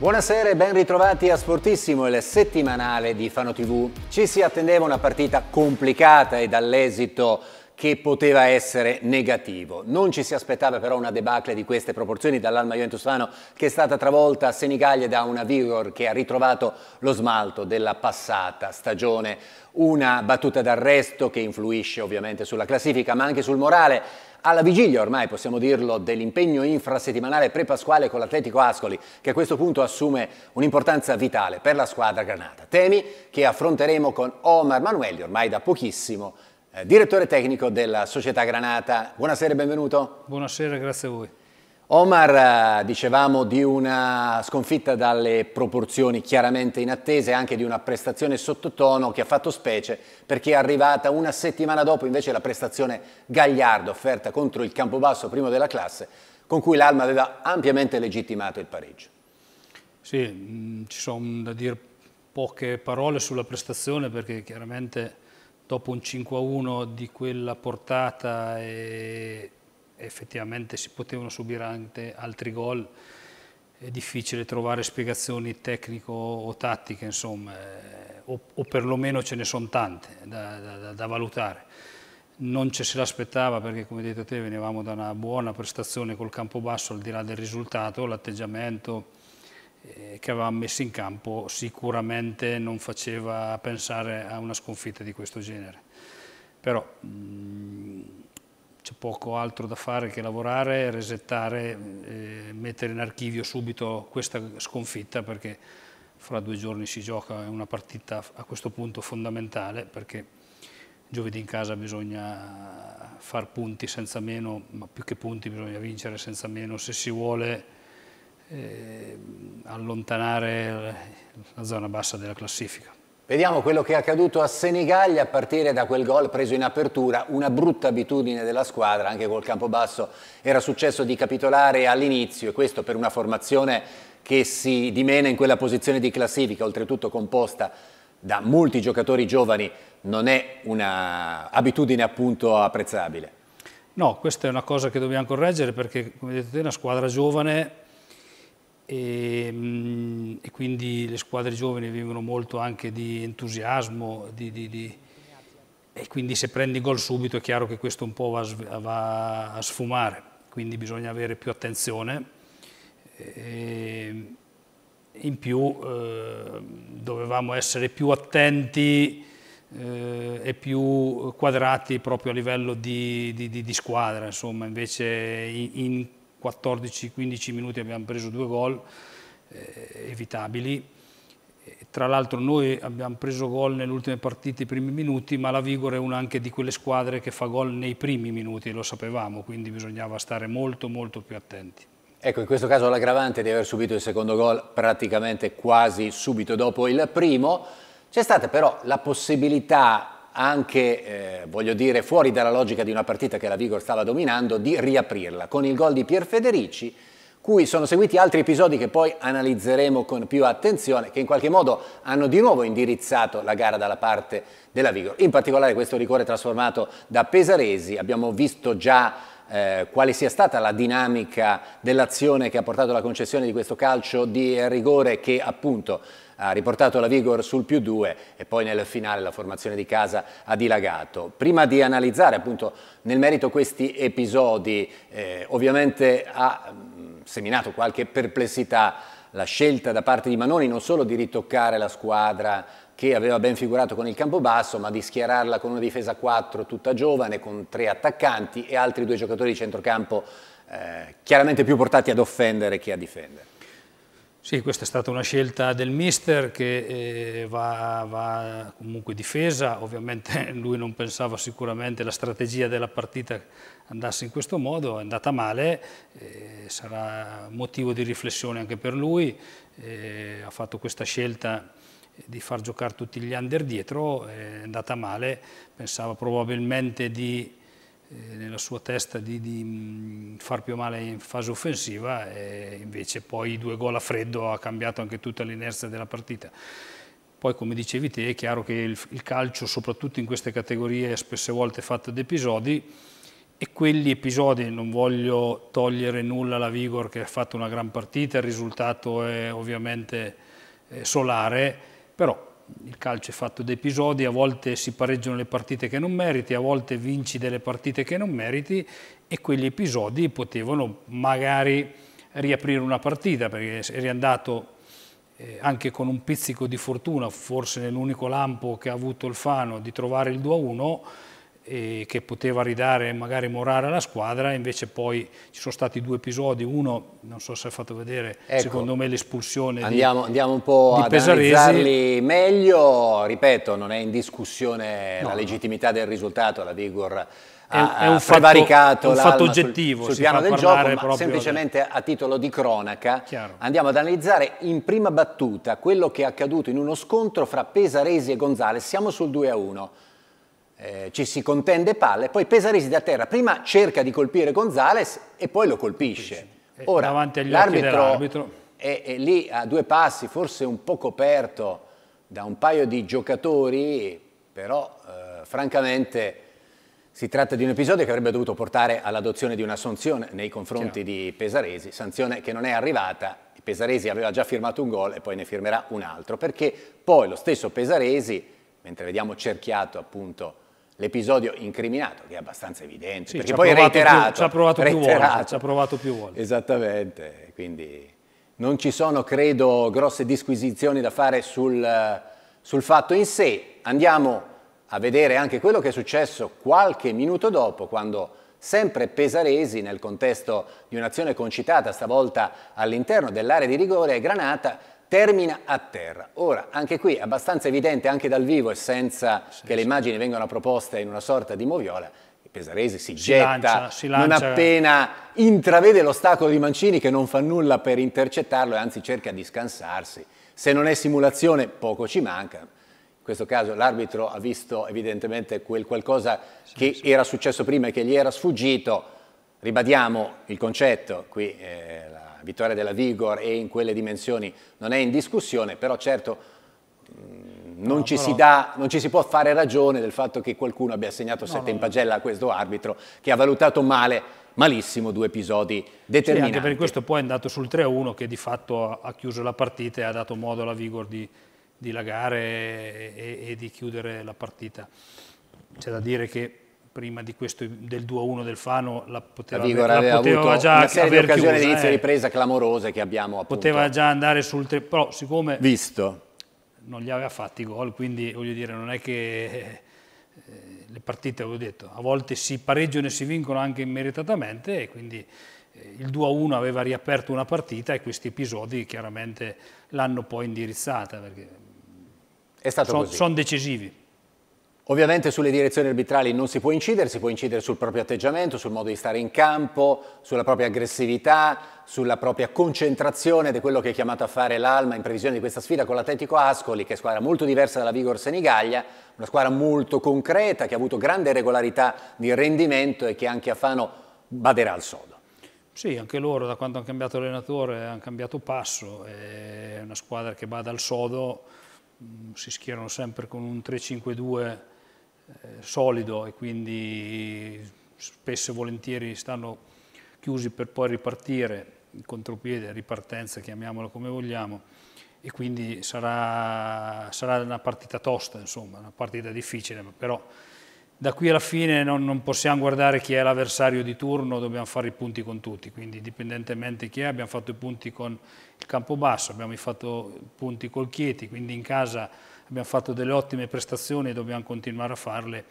Buonasera e ben ritrovati a Sportissimo, il settimanale di Fano TV. Ci si attendeva una partita complicata e dall'esito che poteva essere negativo. Non ci si aspettava però una debacle di queste proporzioni dall'Alma Juventus Fano che è stata travolta a Senigallia da una vigor che ha ritrovato lo smalto della passata stagione. Una battuta d'arresto che influisce ovviamente sulla classifica ma anche sul morale alla vigilia ormai possiamo dirlo dell'impegno infrasettimanale pre-pasquale con l'Atletico Ascoli che a questo punto assume un'importanza vitale per la squadra granata. Temi che affronteremo con Omar Manuelli ormai da pochissimo, eh, direttore tecnico della società Granata. Buonasera e benvenuto. Buonasera, grazie a voi. Omar, eh, dicevamo di una sconfitta dalle proporzioni chiaramente inattese, anche di una prestazione sottotono che ha fatto specie perché è arrivata una settimana dopo invece la prestazione Gagliardo offerta contro il Campobasso primo della classe, con cui l'Alma aveva ampiamente legittimato il pareggio. Sì, mm, ci sono da dire poche parole sulla prestazione perché chiaramente dopo un 5-1 di quella portata e effettivamente si potevano subire anche altri gol, è difficile trovare spiegazioni tecnico o tattiche, insomma, o, o perlomeno ce ne sono tante da, da, da valutare. Non ce se l'aspettava perché, come hai detto te, venivamo da una buona prestazione col campo basso, al di là del risultato, l'atteggiamento eh, che avevamo messo in campo sicuramente non faceva pensare a una sconfitta di questo genere. Però mh, mm, c'è poco altro da fare che lavorare, resettare, eh, mettere in archivio subito questa sconfitta perché fra due giorni si gioca una partita a questo punto fondamentale perché giovedì in casa bisogna far punti senza meno, ma più che punti bisogna vincere senza meno se si vuole eh, allontanare la zona bassa della classifica. Vediamo quello che è accaduto a Senigallia a partire da quel gol preso in apertura, una brutta abitudine della squadra, anche col campo basso era successo di capitolare all'inizio e questo per una formazione che si dimena in quella posizione di classifica, oltretutto composta da molti giocatori giovani, non è un'abitudine appunto apprezzabile. No, questa è una cosa che dobbiamo correggere perché come hai vedete è una squadra giovane e, ehm, e, quindi le squadre giovani vivono molto anche di entusiasmo di, di, di, e quindi se prendi gol subito è chiaro che questo un po' va, va a sfumare, quindi bisogna avere più attenzione. E, ehm, in più eh, dovevamo essere più attenti eh, e più quadrati proprio a livello di, di, di, di squadra, insomma, invece in, in 14-15 minuti abbiamo preso due gol eh, evitabili. Tra l'altro noi abbiamo preso gol nelle ultime partite, i primi minuti, ma la Vigor è una anche di quelle squadre che fa gol nei primi minuti, lo sapevamo, quindi bisognava stare molto molto più attenti. Ecco, in questo caso l'aggravante di aver subito il secondo gol praticamente quasi subito dopo il primo. C'è stata però la possibilità anche, eh, voglio dire, fuori dalla logica di una partita che la Vigor stava dominando, di riaprirla con il gol di Pier Federici, cui sono seguiti altri episodi che poi analizzeremo con più attenzione, che in qualche modo hanno di nuovo indirizzato la gara dalla parte della Vigor. In particolare questo rigore trasformato da Pesaresi, abbiamo visto già eh, quale sia stata la dinamica dell'azione che ha portato alla concessione di questo calcio di rigore che appunto ha riportato la Vigor sul più 2 e poi nel finale la formazione di casa ha dilagato. Prima di analizzare appunto nel merito questi episodi, eh, ovviamente ha mm, seminato qualche perplessità la scelta da parte di Manoni non solo di ritoccare la squadra che aveva ben figurato con il campo basso, ma di schierarla con una difesa 4 tutta giovane, con tre attaccanti e altri due giocatori di centrocampo eh, chiaramente più portati ad offendere che a difendere. Sì, questa è stata una scelta del mister che eh, va, va, comunque difesa, ovviamente lui non pensava sicuramente la strategia della partita andasse in questo modo, è andata male, eh, sarà motivo di riflessione anche per lui, eh, ha fatto questa scelta di far giocare tutti gli under dietro, eh, è andata male, pensava probabilmente di eh, nella sua testa di, di, mm, far più male in fase offensiva e invece poi due gol a freddo ha cambiato anche tutta l'inerzia della partita. Poi come dicevi te è chiaro che il, il calcio soprattutto in queste categorie è spesse volte fatto di episodi e quegli episodi, non voglio togliere nulla alla Vigor che ha fatto una gran partita, il risultato è ovviamente eh, solare, però il calcio è fatto di episodi, a volte si pareggiano le partite che non meriti, a volte vinci delle partite che non meriti e quegli episodi potevano magari riaprire una partita perché eri andato eh, anche con un pizzico di fortuna, forse nell'unico lampo che ha avuto il Fano di trovare il 2-1 che poteva ridare magari morale alla squadra, invece poi ci sono stati due episodi, uno non so se hai fatto vedere, ecco, secondo me l'espulsione andiamo, di andiamo un po' a analizzarli meglio, ripeto non è in discussione no, la legittimità no. del risultato, la Vigor ha, è un fatto, un fatto oggettivo sul, sul piano del gioco, ma semplicemente a titolo di cronaca Chiaro. andiamo ad analizzare in prima battuta quello che è accaduto in uno scontro fra Pesaresi e Gonzales, siamo sul 2 a 1 eh, ci si contende palle, poi Pesaresi da terra prima cerca di colpire Gonzales e poi lo colpisce. Eh, Ora, l'arbitro è, è lì a due passi, forse un po' coperto da un paio di giocatori, però eh, francamente si tratta di un episodio che avrebbe dovuto portare all'adozione di una sanzione nei confronti Chiaro. di Pesaresi, sanzione che non è arrivata, Pesaresi aveva già firmato un gol e poi ne firmerà un altro, perché poi lo stesso Pesaresi, mentre vediamo cerchiato appunto l'episodio incriminato, che è abbastanza evidente, sì, perché poi è reiterato. Ci ha provato più volte. Ci ha provato più volte. Esattamente, quindi non ci sono, credo, grosse disquisizioni da fare sul, sul fatto in sé. Andiamo a vedere anche quello che è successo qualche minuto dopo, quando sempre Pesaresi, nel contesto di un'azione concitata, stavolta all'interno dell'area di rigore, Granata termina a terra. Ora, anche qui abbastanza evidente, anche dal vivo e senza sì, che sì. le immagini vengano proposte in una sorta di moviola, il Pesaresi si, si getta, lancia, si lancia. non appena intravede l'ostacolo di Mancini che non fa nulla per intercettarlo e anzi cerca di scansarsi. Se non è simulazione, poco ci manca. In questo caso l'arbitro ha visto evidentemente quel qualcosa sì, che era successo prima e che gli era sfuggito. Ribadiamo il concetto, qui eh, la vittoria della Vigor e in quelle dimensioni non è in discussione, però certo mm, non, no, ci però... dà, non, ci si può fare ragione del fatto che qualcuno abbia segnato no, sette no, in pagella a questo arbitro che ha valutato male malissimo due episodi determinati. Sì, anche per questo poi è andato sul 3-1 che di fatto ha chiuso la partita e ha dato modo alla Vigor di, di lagare e, e, di chiudere la partita. C'è da dire che prima questo, del 2-1 del Fano la poteva, la Vigor aveva la poteva già una serie di occasioni chiusa, di inizio eh. ripresa clamorose che abbiamo appunto poteva già andare sul 3 però siccome visto non gli aveva fatti i gol quindi voglio dire non è che eh, le partite avevo detto a volte si pareggiano e si vincono anche meritatamente e quindi eh, il 2-1 aveva riaperto una partita e questi episodi chiaramente l'hanno poi indirizzata perché è stato sono, sono decisivi Ovviamente sulle direzioni arbitrali non si può incidere, si può incidere sul proprio atteggiamento, sul modo di stare in campo, sulla propria aggressività, sulla propria concentrazione ed è quello che è chiamato a fare l'Alma in previsione di questa sfida con l'Atletico Ascoli, che è squadra molto diversa dalla Vigor Senigallia, una squadra molto concreta che ha avuto grande regolarità di rendimento e che anche a Fano baderà al sodo. Sì, anche loro da quando hanno cambiato allenatore hanno cambiato passo, è una squadra che bada al sodo, mm, si schierano sempre con un 3-5-2 eh, solido e quindi spesso e volentieri stanno chiusi per poi ripartire, in contropiede, ripartenza, chiamiamola come vogliamo, e quindi sarà, sarà una partita tosta, insomma, una partita difficile, però da qui alla fine non, non possiamo guardare chi è l'avversario di turno, dobbiamo fare i punti con tutti, quindi indipendentemente chi è, abbiamo fatto i punti con il Campobasso, abbiamo fatto i punti col Chieti, quindi in casa abbiamo fatto delle ottime prestazioni e dobbiamo continuare a farle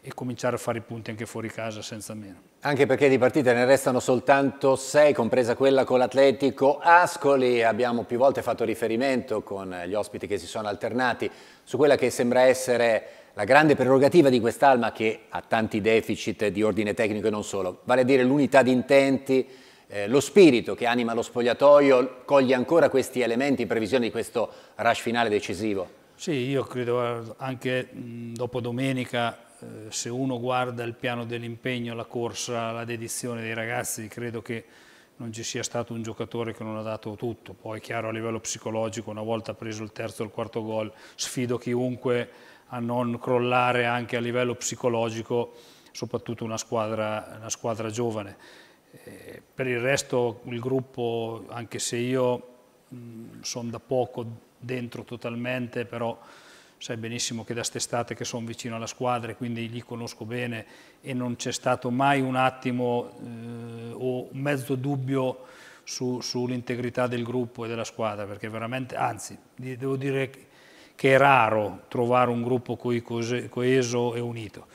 e cominciare a fare i punti anche fuori casa senza meno. Anche perché di partite ne restano soltanto sei, compresa quella con l'Atletico Ascoli. Abbiamo più volte fatto riferimento con gli ospiti che si sono alternati su quella che sembra essere la grande prerogativa di quest'Alma che ha tanti deficit di ordine tecnico e non solo, vale a dire l'unità di intenti, eh, lo spirito che anima lo spogliatoio, coglie ancora questi elementi in previsione di questo rush finale decisivo. Sì, io credo anche dopo domenica, eh, se uno guarda il piano dell'impegno, la corsa, la dedizione dei ragazzi, credo che non ci sia stato un giocatore che non ha dato tutto. Poi, è chiaro, a livello psicologico, una volta preso il terzo e il quarto gol, sfido chiunque a non crollare anche a livello psicologico, soprattutto una squadra, una squadra giovane. Eh, per il resto il gruppo, anche se io sono da poco dentro totalmente, però sai benissimo che da st'estate che sono vicino alla squadra e quindi li conosco bene e non c'è stato mai un attimo eh, o mezzo dubbio su, sull'integrità del gruppo e della squadra, perché veramente, anzi, devo dire che è raro trovare un gruppo coeso e unito.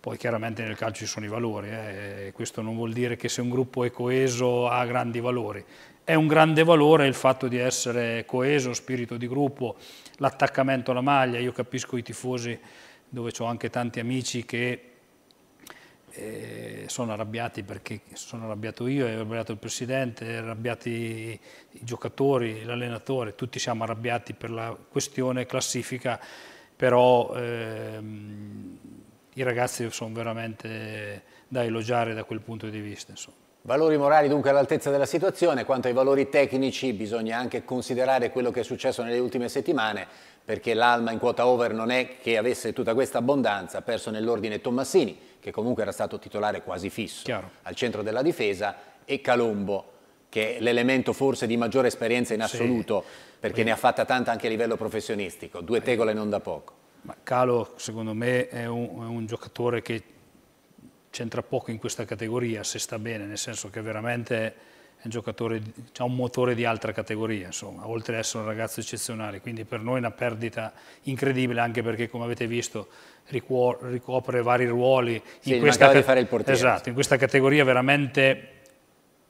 Poi chiaramente nel calcio ci sono i valori, eh, questo non vuol dire che se un gruppo è coeso ha grandi valori, è un grande valore il fatto di essere coeso, spirito di gruppo, l'attaccamento alla maglia, io capisco i tifosi dove ho anche tanti amici che eh, sono arrabbiati perché sono arrabbiato io, è arrabbiato il presidente, arrabbiati i, giocatori, l'allenatore, tutti siamo arrabbiati per la questione classifica, però ehm, i ragazzi sono veramente da elogiare da quel punto di vista. Insomma. Valori morali dunque all'altezza della situazione, quanto ai valori tecnici bisogna anche considerare quello che è successo nelle ultime settimane, perché l'Alma in quota over non è che avesse tutta questa abbondanza, ha perso nell'ordine Tommassini, che comunque era stato titolare quasi fisso Chiaro. al centro della difesa, e Calombo, che è l'elemento forse di maggiore esperienza in assoluto, sì. perché Quindi. ne ha fatta tanta anche a livello professionistico, due tegole non da poco. Ma Calo secondo me è un, è un giocatore che c'entra poco in questa categoria, se sta bene, nel senso che veramente è un giocatore, ha un motore di altra categoria, insomma, oltre ad essere un ragazzo eccezionale, quindi per noi è una perdita incredibile, anche perché come avete visto ricopre vari ruoli. Sì, in questa, di fare il portiere. Esatto, in questa categoria veramente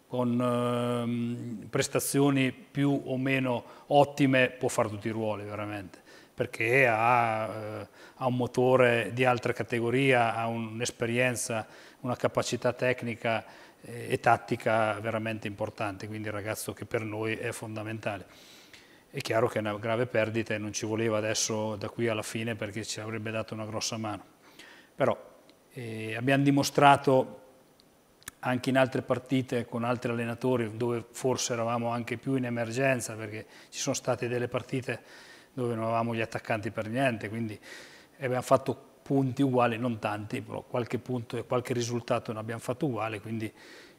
con ehm, prestazioni più o meno ottime può fare tutti i ruoli veramente perché ha, eh, ha, un motore di altra categoria, ha un'esperienza, una capacità tecnica eh, e tattica veramente importante, quindi il ragazzo che per noi è fondamentale. È chiaro che è una grave perdita e non ci voleva adesso da qui alla fine perché ci avrebbe dato una grossa mano. Però eh, abbiamo dimostrato anche in altre partite con altri allenatori dove forse eravamo anche più in emergenza perché ci sono state delle partite dove non avevamo gli attaccanti per niente, quindi abbiamo fatto punti uguali, non tanti, però qualche punto e qualche risultato ne abbiamo fatto uguale, quindi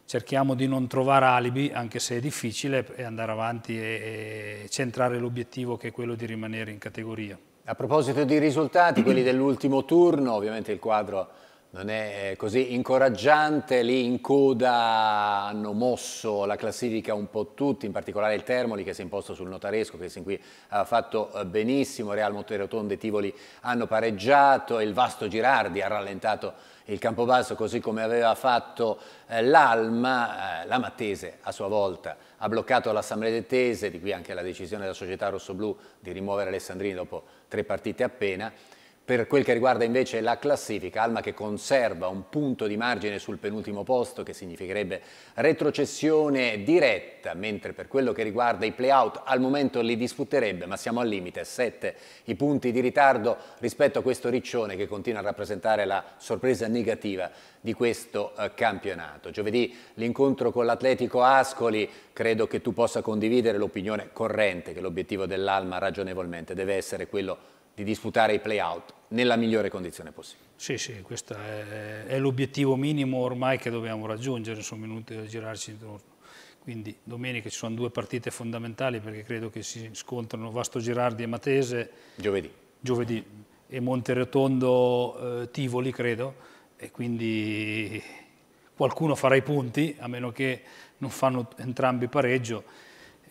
cerchiamo di non trovare alibi, anche se è difficile, e andare avanti e, e centrare l'obiettivo che è quello di rimanere in categoria. A proposito di risultati, quelli dell'ultimo turno, ovviamente il quadro non è eh, così incoraggiante, lì in coda hanno mosso la classifica un po' tutti, in particolare il Termoli che si è imposto sul Notaresco che sin qui ha fatto eh, benissimo, Real Monterotonde e Tivoli hanno pareggiato, il Vasto Girardi ha rallentato il Campobasso così come aveva fatto eh, l'Alma, la Mattese a sua volta ha bloccato l'Assemblea del Tese, di qui anche la decisione della società rossoblù di rimuovere Alessandrini dopo tre partite appena, per quel che riguarda invece la classifica, Alma che conserva un punto di margine sul penultimo posto, che significherebbe retrocessione diretta, mentre per quello che riguarda i playout al momento li disputerebbe, ma siamo al limite, sette i punti di ritardo rispetto a questo riccione che continua a rappresentare la sorpresa negativa di questo eh, campionato. Giovedì l'incontro con l'Atletico Ascoli, credo che tu possa condividere l'opinione corrente che l'obiettivo dell'Alma ragionevolmente deve essere quello di disputare i playout nella migliore condizione possibile. Sì, sì, questo è, è l'obiettivo minimo ormai che dobbiamo raggiungere, sono inutile in girarci intorno. Quindi domenica ci sono due partite fondamentali perché credo che si scontrano Vasto Girardi e Matese. Giovedì. Giovedì e Monterotondo eh, Tivoli, credo. E quindi qualcuno farà i punti, a meno che non fanno entrambi pareggio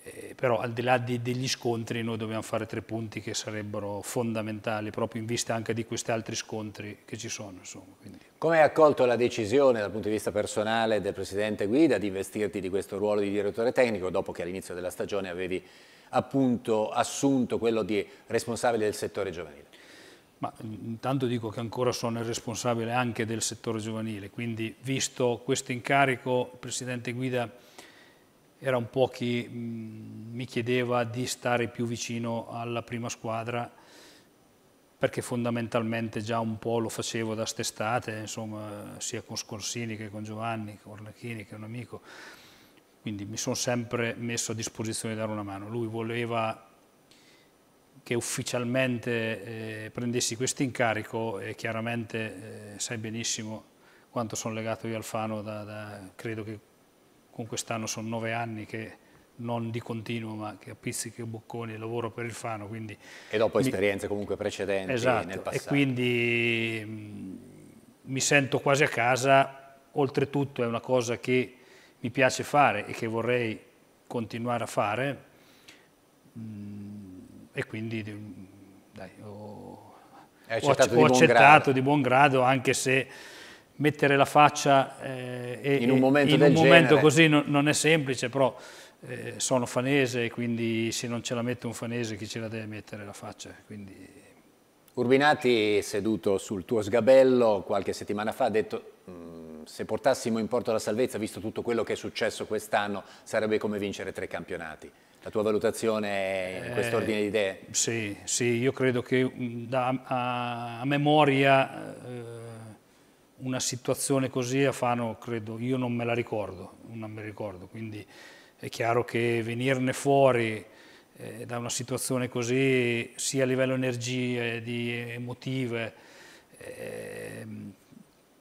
eh, però al di là di, degli scontri noi dobbiamo fare tre punti che sarebbero fondamentali proprio in vista anche di questi altri scontri che ci sono. Come hai accolto la decisione dal punto di vista personale del Presidente Guida di investirti di questo ruolo di direttore tecnico dopo che all'inizio della stagione avevi appunto assunto quello di responsabile del settore giovanile? Ma intanto dico che ancora sono il responsabile anche del settore giovanile, quindi visto questo incarico il Presidente Guida era un po' chi mm, mi chiedeva di stare più vicino alla prima squadra perché fondamentalmente già un po' lo facevo da st'estate, insomma, sia con Scorsini che con Giovanni, con Orlachini che è un amico, quindi mi sono sempre messo a disposizione di dare una mano. Lui voleva che ufficialmente eh, prendessi questo incarico e chiaramente eh, sai benissimo quanto sono legato io al Fano, da, da, credo che con quest'anno sono nove anni che non di continuo ma che a pizzichi e bocconi lavoro per il Fano quindi e dopo mi... esperienze comunque precedenti esatto, nel passato e quindi mi sento quasi a casa oltretutto è una cosa che mi piace fare e che vorrei continuare a fare e quindi dai, ho, ho ho accettato, di, buon accettato di buon grado anche se mettere la faccia eh, in un momento, in un momento così non, non, è semplice, però eh, sono fanese, e quindi se non ce la mette un fanese chi ce la deve mettere la faccia? Quindi... Urbinati, seduto sul tuo sgabello qualche settimana fa, ha detto mm, se portassimo in porto la salvezza, visto tutto quello che è successo quest'anno, sarebbe come vincere tre campionati. La tua valutazione in questo eh, ordine di idee? Sì, sì, io credo che mm, da, a, a memoria eh, una situazione così a Fano, credo, io non me la ricordo, non me la ricordo, quindi è chiaro che venirne fuori eh, da una situazione così, sia a livello energie, di emotive, eh,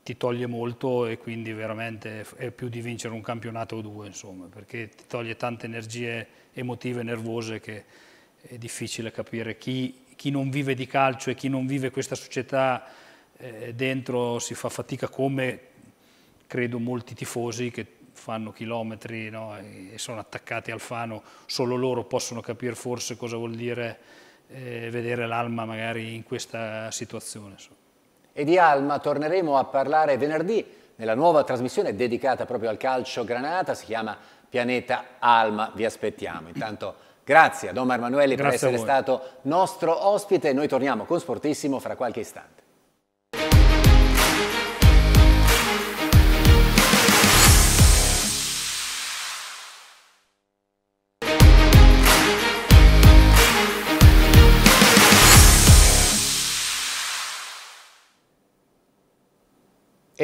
ti toglie molto e quindi veramente è più di vincere un campionato o due, insomma, perché ti toglie tante energie emotive e nervose che è difficile capire chi, chi non vive di calcio e chi non vive questa società eh, dentro si fa fatica come credo molti tifosi che fanno chilometri no, e sono attaccati al fano, solo loro possono capire forse cosa vuol dire eh, vedere l'Alma magari in questa situazione. E di Alma torneremo a parlare venerdì nella nuova trasmissione dedicata proprio al calcio Granata, si chiama Pianeta Alma, vi aspettiamo. Intanto grazie a Don Emanuele per essere stato nostro ospite, noi torniamo con Sportissimo fra qualche istante.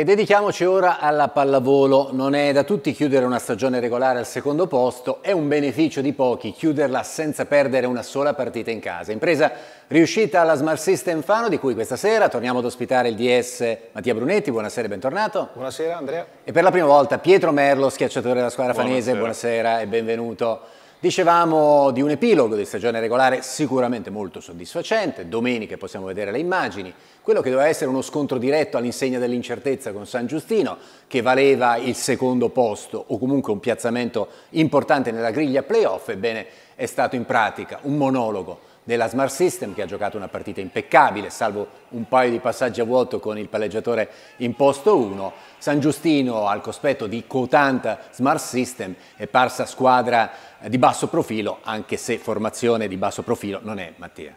E dedichiamoci ora alla pallavolo. Non è da tutti chiudere una stagione regolare al secondo posto, è un beneficio di pochi chiuderla senza perdere una sola partita in casa. Impresa riuscita alla Smart System Fano, di cui questa sera torniamo ad ospitare il DS Mattia Brunetti. Buonasera e bentornato. Buonasera Andrea. E per la prima volta Pietro Merlo, schiacciatore della squadra buonasera. fanese. Buonasera e benvenuto. Dicevamo di un epilogo di stagione regolare sicuramente molto soddisfacente, domenica possiamo vedere le immagini, quello che doveva essere uno scontro diretto all'insegna dell'incertezza con San Giustino, che valeva il secondo posto o comunque un piazzamento importante nella griglia playoff, ebbene è stato in pratica un monologo della Smart System che ha giocato una partita impeccabile, salvo un paio di passaggi a vuoto con il palleggiatore in posto 1. San Giustino al cospetto di cotanta Smart System è parsa squadra di basso profilo, anche se formazione di basso profilo non è Mattia.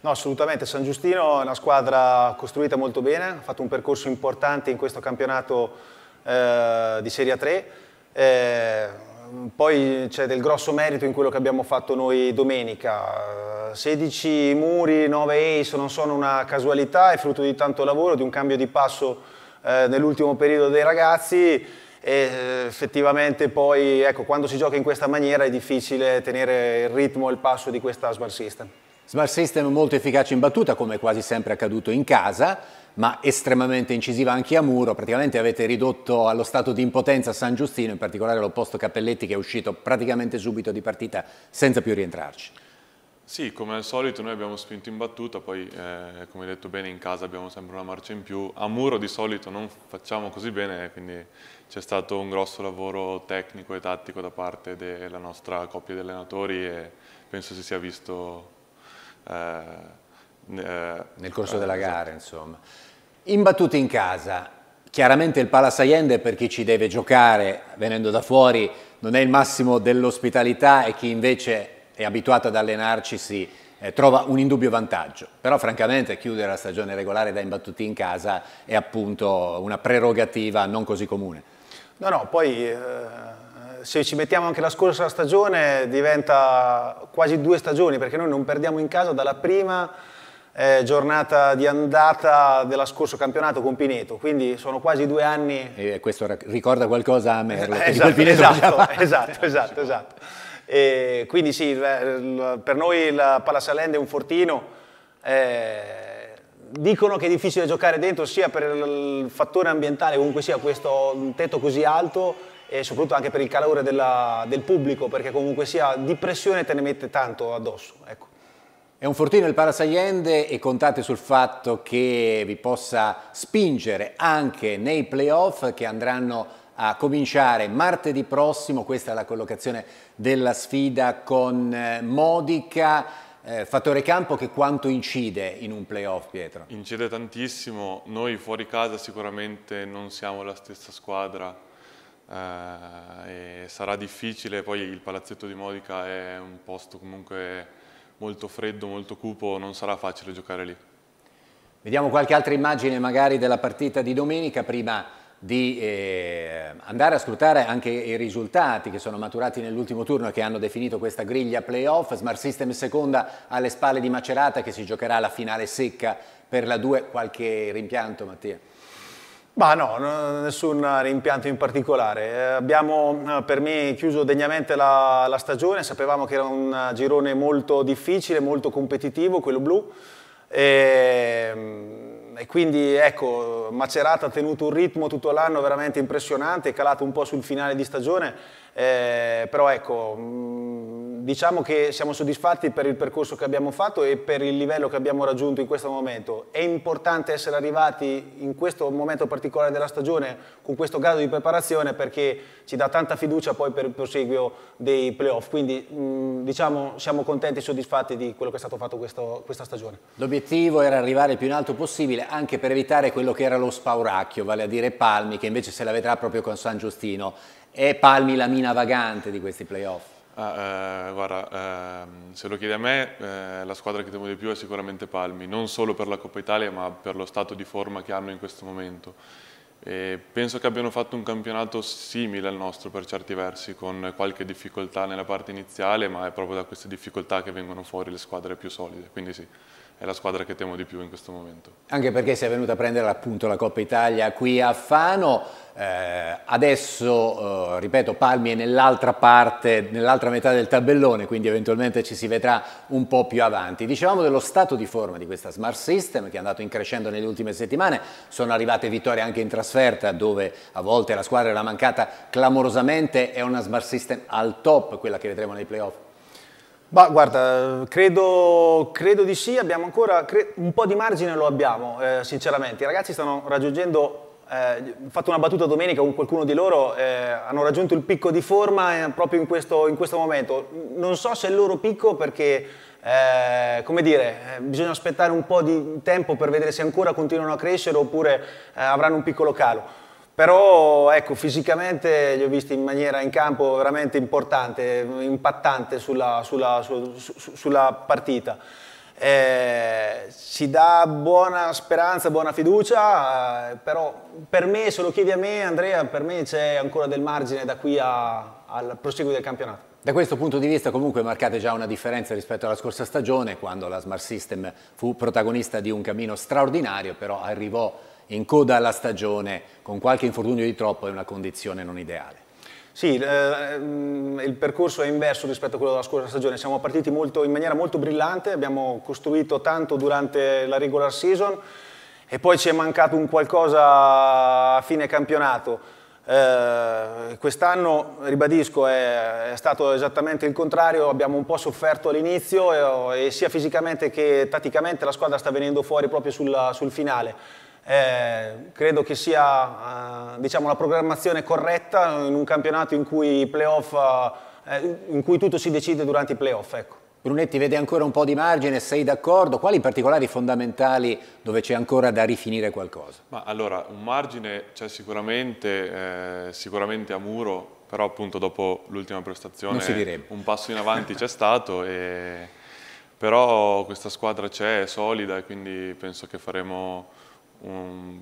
No, assolutamente. San Giustino è una squadra costruita molto bene, ha fatto un percorso importante in questo campionato eh, di Serie 3. Eh, Ehm, poi c'è del grosso merito in quello che abbiamo fatto noi domenica. 16 muri, 9 ace non sono una casualità, è frutto di tanto lavoro, di un cambio di passo eh, nell'ultimo periodo dei ragazzi e eh, effettivamente poi ecco, quando si gioca in questa maniera è difficile tenere il ritmo e il passo di questa Smart System. Smart System molto efficace in battuta come quasi sempre accaduto in casa ma estremamente incisiva anche a Muro, praticamente avete ridotto allo stato di impotenza San Giustino, in particolare l'opposto Cappelletti che è uscito praticamente subito di partita senza più rientrarci. Sì, come al solito noi abbiamo spinto in battuta, poi eh, come detto bene in casa abbiamo sempre una marcia in più, a Muro di solito non facciamo così bene, eh, quindi c'è stato un grosso lavoro tecnico e tattico da parte della nostra coppia di allenatori e penso si sia visto... Eh, eh nel corso della eh, gara, esatto. insomma. Imbattuti in casa, chiaramente il Palace Allende per chi ci deve giocare venendo da fuori non è il massimo dell'ospitalità e chi invece è abituato ad allenarci si eh, trova un indubbio vantaggio. Però francamente chiudere la stagione regolare da imbattuti in casa è appunto una prerogativa non così comune. No, no, poi eh, se ci mettiamo anche la scorsa stagione diventa quasi due stagioni perché noi non perdiamo in casa dalla prima eh, giornata di andata dello scorso campionato con Pineto, quindi sono quasi due anni... E questo ricorda qualcosa a Merlo, eh, esatto, esatto, diciamo. esatto, esatto, esatto. E quindi sì, per noi la Palasalende è un fortino, eh, dicono che è difficile giocare dentro sia per il fattore ambientale, comunque sia questo tetto così alto e soprattutto anche per il calore della, del pubblico, perché comunque sia di pressione te ne mette tanto addosso. Ecco. È un fortino il Parasaiende e contate sul fatto che vi possa spingere anche nei playoff che andranno a cominciare martedì prossimo, questa è la collocazione della sfida con eh, Modica, eh, fattore campo che quanto incide in un playoff Pietro? Incide tantissimo, noi fuori casa sicuramente non siamo la stessa squadra eh, e sarà difficile, poi il palazzetto di Modica è un posto comunque molto freddo, molto cupo, non sarà facile giocare lì. Vediamo qualche altra immagine magari della partita di domenica prima di eh, andare a scrutare anche i risultati che sono maturati nell'ultimo turno e che hanno definito questa griglia playoff. Smart System seconda alle spalle di Macerata che si giocherà la finale secca per la 2. Qualche rimpianto Mattia? Ma no, nessun rimpianto in particolare. Eh, abbiamo eh, per me chiuso degnamente la, la, stagione, sapevamo che era un eh, girone molto difficile, molto competitivo, quello blu. E, ehm, e quindi ecco, Macerata ha tenuto un ritmo tutto l'anno veramente impressionante, è calato un po' sul finale di stagione, eh, però ecco, mm, diciamo che siamo soddisfatti per il percorso che abbiamo fatto e per il livello che abbiamo raggiunto in questo momento. È importante essere arrivati in questo momento particolare della stagione con questo grado di preparazione perché ci dà tanta fiducia poi per il proseguio dei playoff. Quindi mm, diciamo siamo contenti e soddisfatti di quello che è stato fatto questo, questa stagione. L'obiettivo era arrivare il più in alto possibile anche per evitare quello che era lo spauracchio, vale a dire Palmi che invece se la vedrà proprio con San Giustino. È Palmi la mina vagante di questi playoff? Ah, eh, guarda, ehm, se lo chiedi a me, eh, la squadra che temo di più è sicuramente Palmi, non solo per la Coppa Italia ma per lo stato di forma che hanno in questo momento. E penso che abbiano fatto un campionato simile al nostro per certi versi, con qualche difficoltà nella parte iniziale, ma è proprio da queste difficoltà che vengono fuori le squadre più solide, quindi sì è la squadra che temo di più in questo momento. Anche perché sei venuta a prendere appunto la Coppa Italia qui a Fano, eh, adesso eh, ripeto Palmi è nell'altra parte, nell'altra metà del tabellone, quindi eventualmente ci si vedrà un po' più avanti. Dicevamo dello stato di forma di questa Smart System che è andato increscendo nelle ultime settimane, sono arrivate vittorie anche in trasferta dove a volte la squadra era mancata clamorosamente, è una Smart System al top quella che vedremo nei playoff. Bah, guarda, credo, credo, di sì, abbiamo ancora un po' di margine lo abbiamo, eh, sinceramente. I ragazzi stanno raggiungendo, eh, ho fatto una battuta domenica con qualcuno di loro, eh, hanno raggiunto il picco di forma eh, proprio in questo, in questo, momento. Non so se è il loro picco perché, eh, come dire, eh, bisogna aspettare un po' di tempo per vedere se ancora continuano a crescere oppure avranno un piccolo calo. Però ecco, fisicamente li ho visti in maniera in campo veramente importante, impattante sulla, sulla, su, su, sulla partita. Eh, ci dà buona speranza, buona fiducia, eh, però per me, se lo chiedi a me Andrea, per me c'è ancora del margine da qui a, al proseguo del campionato. Da questo punto di vista comunque marcate già una differenza rispetto alla scorsa stagione quando la Smart System fu protagonista di un cammino straordinario però arrivò in coda alla stagione con qualche infortunio di troppo è una condizione non ideale. Sì, eh, mm, il percorso è inverso rispetto a quello della scorsa stagione, siamo partiti molto, in maniera molto brillante, abbiamo costruito tanto durante la regular season e poi ci è mancato un qualcosa a fine campionato. Eh, Quest'anno, ribadisco, è, è, stato esattamente il contrario, abbiamo un po' sofferto all'inizio e, e, sia fisicamente che tatticamente la squadra sta venendo fuori proprio sulla, sul finale. Eh, credo che sia eh, diciamo, la programmazione corretta in un campionato in cui, playoff, eh, in cui tutto si decide durante i playoff. Ecco. Brunetti vede ancora un po' di margine, sei d'accordo? Quali particolari fondamentali dove c'è ancora da rifinire qualcosa? Ma allora, un margine c'è sicuramente, eh, sicuramente a muro, però appunto dopo l'ultima prestazione un passo in avanti c'è stato e... però questa squadra c'è, è solida e quindi penso che faremo un,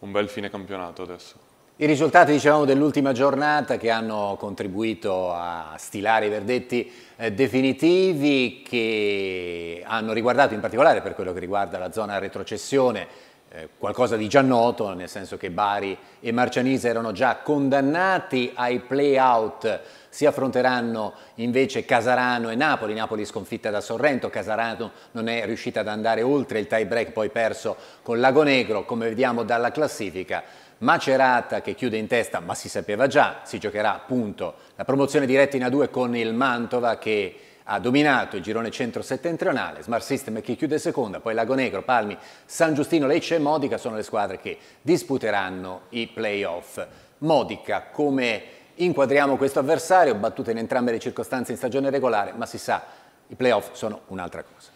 un bel fine campionato adesso. I risultati diciamo, dell'ultima giornata che hanno contribuito a stilare i verdetti eh, definitivi che hanno riguardato in particolare per quello che riguarda la zona retrocessione eh, qualcosa di già noto, nel senso che Bari e Marcianise erano già condannati ai play-out, si affronteranno invece Casarano e Napoli, Napoli sconfitta da Sorrento, Casarano non è riuscita ad andare oltre il tie-break poi perso con Lago Negro, come vediamo dalla classifica, Macerata che chiude in testa, ma si sapeva già, si giocherà appunto la promozione diretta in A2 con il Mantova che ha dominato il girone centro-settentrionale, Smart System che chiude seconda, poi Lago Negro, Palmi, San Giustino, Lecce e Modica sono le squadre che disputeranno i playoff. Modica come inquadriamo questo avversario, battuta in entrambe le circostanze in stagione regolare, ma si sa, i playoff sono un'altra cosa.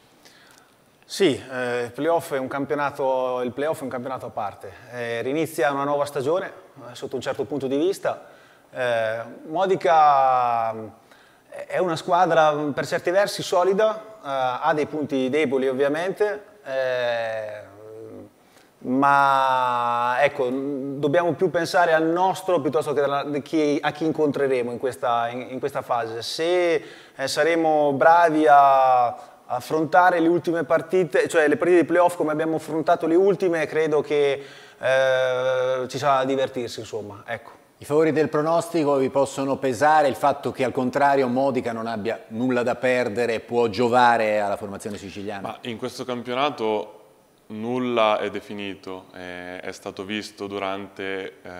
Sì, eh, il playoff è, play è, un campionato a parte, eh, rinizia una nuova stagione eh, sotto un certo punto di vista. Eh, Modica è una squadra mm, per certi versi solida, eh, ha dei punti deboli ovviamente, eh, ma ecco, mm, dobbiamo più pensare al nostro piuttosto che a chi, a chi incontreremo in questa, in, in questa, fase. Se eh, saremo bravi a affrontare le ultime partite, cioè le partite di playoff come abbiamo affrontato le ultime, credo che eh, ci sarà da divertirsi, insomma. Ecco. I favori del pronostico vi possono pesare il fatto che al contrario Modica non abbia nulla da perdere può giovare alla formazione siciliana? Ma in questo campionato nulla è definito, eh, è stato visto durante eh,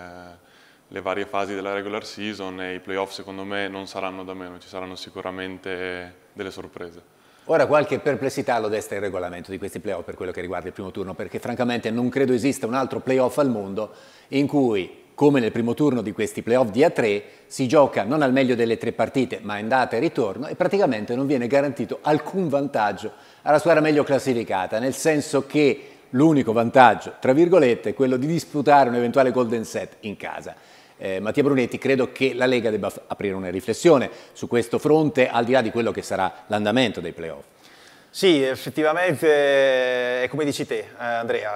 le varie fasi della regular season e i playoff secondo me non saranno da meno, ci saranno sicuramente delle sorprese. Ora qualche perplessità lo desta il regolamento di questi playoff per quello che riguarda il primo turno, perché francamente non credo esista un altro playoff al mondo in cui come nel primo turno di questi playoff di A3, si gioca non al meglio delle tre partite, ma andata e ritorno, e praticamente non viene garantito alcun vantaggio alla squadra meglio classificata, nel senso che l'unico vantaggio, tra virgolette, è quello di disputare un eventuale golden set in casa. Eh, Mattia Brunetti, credo che la Lega debba aprire una riflessione su questo fronte, al di là di quello che sarà l'andamento dei playoff. Sì, effettivamente eh, è come dici te, eh, Andrea,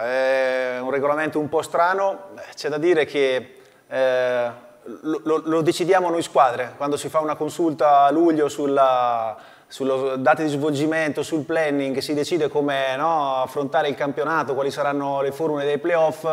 è un regolamento un po' strano, c'è da dire che eh, lo, lo, decidiamo noi squadre, quando si fa una consulta a luglio sulla, sulla data di svolgimento, sul planning, si decide come no, affrontare il campionato, quali saranno le formule dei playoff,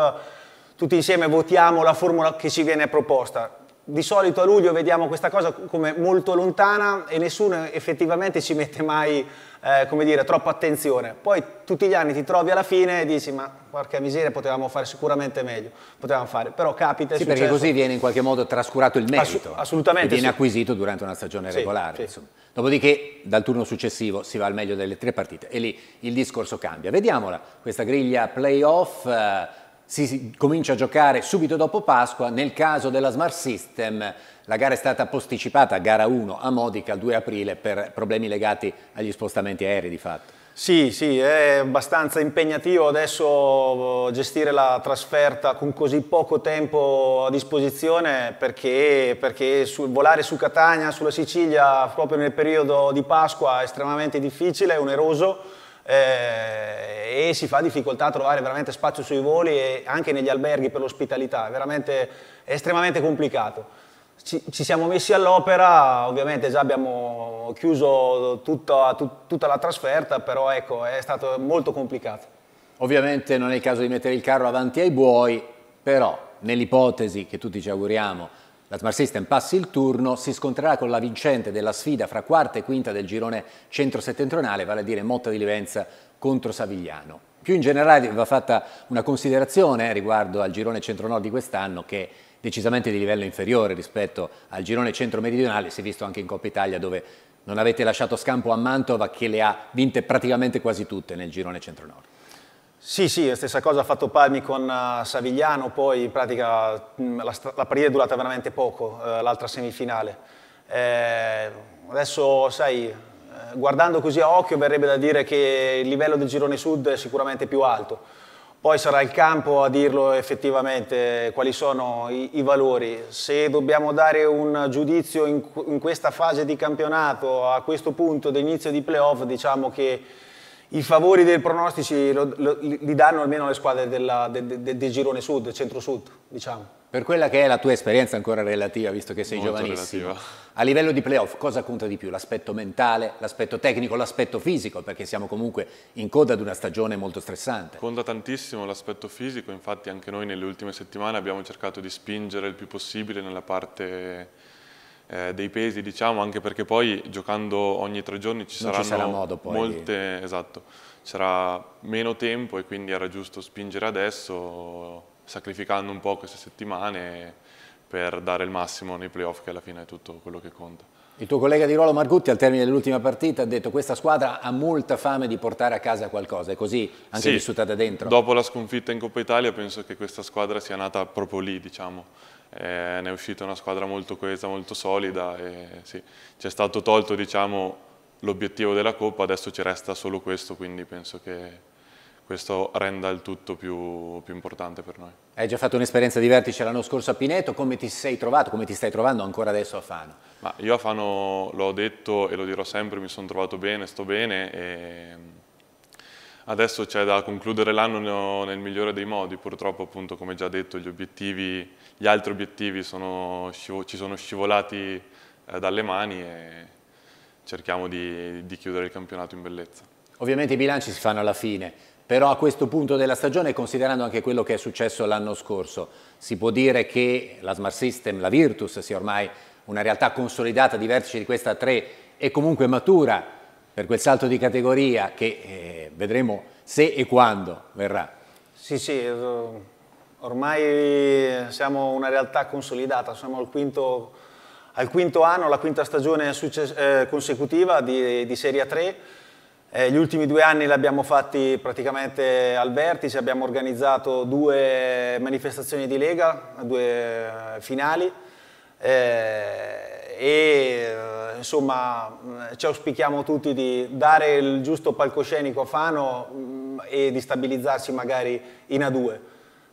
tutti insieme votiamo la formula che ci viene proposta di solito a luglio vediamo questa cosa come molto lontana e nessuno effettivamente ci mette mai eh, come dire, troppa attenzione. Poi tutti gli anni ti trovi alla fine e dici ma porca miseria potevamo fare sicuramente meglio, potevamo fare, però capita. Sì, perché così viene in qualche modo trascurato il merito. Ass- eh, assolutamente. Che viene sì. acquisito durante una stagione sì, regolare. Sì. Dopodiché dal turno successivo si va al meglio delle tre partite e lì il discorso cambia. Vediamola, questa griglia playoff... Eh, si, si comincia a giocare subito dopo Pasqua, nel caso della Smart System la gara è stata posticipata, gara 1 a Modica, il 2 aprile, per problemi legati agli spostamenti aerei di fatto. Sì, sì, è abbastanza impegnativo adesso eh, gestire la trasferta con così poco tempo a disposizione perché, perché sul, volare su Catania, sulla Sicilia, proprio nel periodo di Pasqua è estremamente difficile, è oneroso eh, e si fa difficoltà a trovare veramente spazio sui voli e anche negli alberghi per l'ospitalità, è veramente è estremamente complicato ci, ci, siamo messi all'opera, ovviamente già abbiamo chiuso tutta, tut, tutta la trasferta, però ecco, è stato molto complicato. Ovviamente non è il caso di mettere il carro avanti ai buoi, però nell'ipotesi che tutti ci auguriamo la Smart System passi il turno, si scontrerà con la vincente della sfida fra quarta e quinta del girone centro-settentrionale, vale a dire Motta di Livenza contro Savigliano. Più in generale va fatta una considerazione riguardo al girone centro-nord di quest'anno che decisamente di livello inferiore rispetto al girone centro-meridionale, si è visto anche in Coppa Italia dove non avete lasciato scampo a Mantova che le ha vinte praticamente quasi tutte nel girone centro-nord. Sì, sì, la stessa cosa ha fatto Palmi con eh, Savigliano, poi in pratica mm, la, la partita è durata veramente poco, eh, l'altra semifinale. Eh, adesso, sai, eh, guardando così a occhio verrebbe da dire che il livello del girone sud è sicuramente più alto, poi sarà il campo a dirlo effettivamente quali sono i, i valori. Se dobbiamo dare un giudizio in, in, questa fase di campionato, a questo punto d'inizio di playoff, diciamo che i favori dei pronostici lo, lo, li danno almeno le squadre della, de, de, de, del girone sud, centro-sud. Diciamo. Per quella che è la tua esperienza ancora relativa, visto che sei Molto giovanissimo. Relativa a livello di playoff cosa conta di più? L'aspetto mentale, l'aspetto tecnico, l'aspetto fisico, perché siamo comunque in coda ad una stagione molto stressante. Conta tantissimo l'aspetto fisico, infatti anche noi nelle ultime settimane abbiamo cercato di spingere il più possibile nella parte eh, dei pesi, diciamo, anche perché poi giocando ogni tre giorni ci non saranno ci sarà molte... Di... Esatto, c'era meno tempo e quindi era giusto spingere adesso, sacrificando un po' queste settimane per dare il massimo nei playoff che alla fine è tutto quello che conta. Il tuo collega di ruolo Margutti al termine dell'ultima partita ha detto questa squadra ha molta fame di portare a casa qualcosa, è così anche sì, vissuta da dentro? dopo la sconfitta in Coppa Italia penso che questa squadra sia nata proprio lì, diciamo. Eh, ne è uscita una squadra molto coesa, molto solida e sì, ci è stato tolto diciamo, l'obiettivo della Coppa, adesso ci resta solo questo, quindi penso che questo renda il tutto più, più, importante per noi. Hai già fatto un'esperienza di vertice l'anno scorso a Pineto, come ti sei trovato, come ti stai trovando ancora adesso a Fano? Ma io a Fano l'ho detto e lo dirò sempre, mi sono trovato bene, sto bene e mm, adesso c'è da concludere l'anno nel migliore dei modi, purtroppo appunto come già detto gli, obiettivi, gli altri obiettivi sono, ci sono scivolati eh, dalle mani e cerchiamo di, di chiudere il campionato in bellezza. Ovviamente i bilanci si fanno alla fine, però a questo punto della stagione, considerando anche quello che è successo l'anno scorso, si può dire che la Smart System, la Virtus, sia ormai una realtà consolidata di vertici di questa 3 e comunque matura per quel salto di categoria che eh, vedremo se e quando verrà. Sì, sì, eh, ormai siamo una realtà consolidata, siamo al quinto, al quinto anno, la quinta stagione eh, consecutiva di, di Serie 3 eh, gli ultimi due anni li abbiamo fatti praticamente al vertice, abbiamo organizzato due manifestazioni di Lega, due eh, finali eh, e eh, insomma ci auspichiamo tutti di dare il giusto palcoscenico a Fano e di stabilizzarsi magari in A2.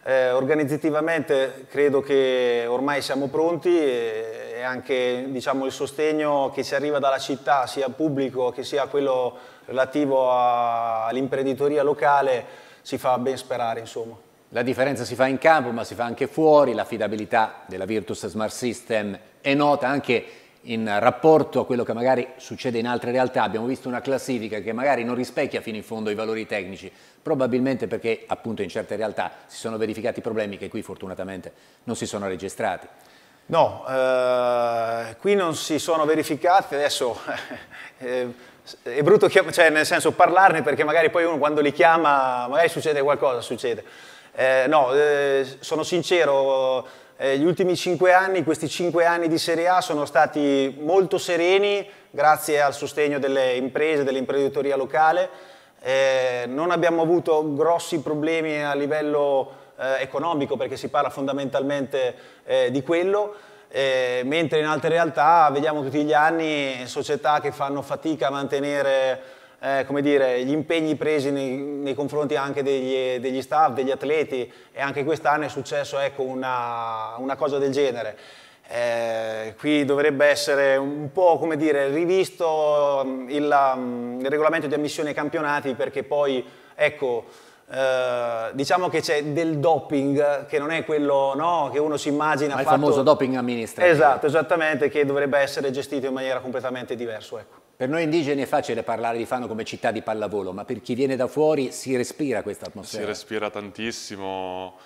Eh, organizzativamente credo che ormai siamo pronti e, anche diciamo, il sostegno che ci arriva dalla città, sia pubblico che sia quello relativo all'imprenditoria locale si fa ben sperare insomma. La differenza si fa in campo ma si fa anche fuori, l'affidabilità della Virtus Smart System è nota anche in rapporto a quello che magari succede in altre realtà, abbiamo visto una classifica che magari non rispecchia fino in fondo i valori tecnici, probabilmente perché appunto in certe realtà si sono verificati problemi che qui fortunatamente non si sono registrati. No, eh, qui non si sono verificati, adesso eh, è brutto chiam- cioè, nel senso parlarne perché magari poi uno quando li chiama magari succede qualcosa, succede. Eh, no, eh, sono sincero, eh, gli ultimi cinque anni, questi cinque anni di Serie A sono stati molto sereni grazie al sostegno delle imprese, dell'imprenditoria locale. Eh, non abbiamo avuto grossi problemi a livello eh, economico perché si parla fondamentalmente eh, di quello eh, mentre in altre realtà vediamo tutti gli anni società che fanno fatica a mantenere eh, dire, gli impegni presi nei, nei confronti anche degli, degli, staff, degli atleti e anche quest'anno è successo ecco, una, una cosa del genere. Eh, qui dovrebbe essere un po' come dire rivisto mm, il, mm, il regolamento di ammissione ai campionati perché poi ecco eh, diciamo che c'è del doping che non è quello no, che uno si immagina. Ma il fatto... famoso doping amministrativo. Esatto, esattamente, che dovrebbe essere gestito in maniera completamente diversa. Ecco. Per noi indigeni è facile parlare di Fano come città di pallavolo, ma per chi viene da fuori si respira questa atmosfera. Si respira tantissimo,